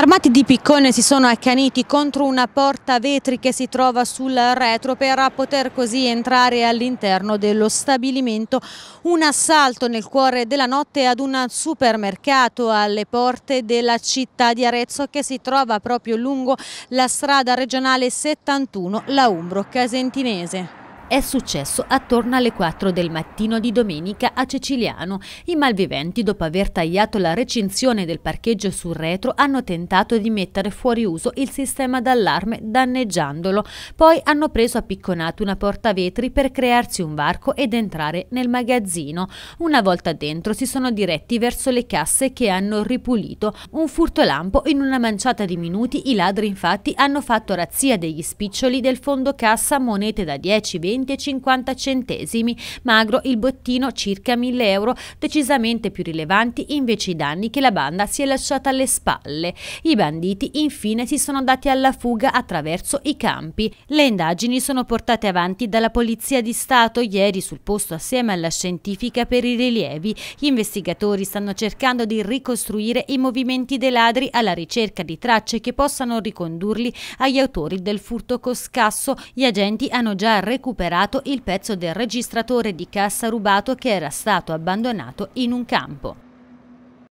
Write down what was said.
Armati di piccone si sono accaniti contro una porta vetri che si trova sul retro per poter così entrare all'interno dello stabilimento. Un assalto nel cuore della notte ad un supermercato alle porte della città di Arezzo che si trova proprio lungo la strada regionale 71 La Umbro Casentinese è successo attorno alle 4 del mattino di domenica a Ceciliano. I malviventi, dopo aver tagliato la recinzione del parcheggio sul retro, hanno tentato di mettere fuori uso il sistema d'allarme danneggiandolo. Poi hanno preso a picconato una porta vetri per crearsi un varco ed entrare nel magazzino. Una volta dentro si sono diretti verso le casse che hanno ripulito. Un furto lampo in una manciata di minuti i ladri infatti hanno fatto razzia degli spiccioli del fondo cassa monete da 10, 20 e 50 centesimi, magro il bottino circa 1000 euro, decisamente più rilevanti invece i danni che la banda si è lasciata alle spalle. I banditi infine si sono dati alla fuga attraverso i campi. Le indagini sono portate avanti dalla Polizia di Stato ieri sul posto assieme alla scientifica per i rilievi. Gli investigatori stanno cercando di ricostruire i movimenti dei ladri alla ricerca di tracce che possano ricondurli agli autori del furto coscasso. Gli agenti hanno già recuperato recuperato il pezzo del registratore di cassa rubato che era stato abbandonato in un campo.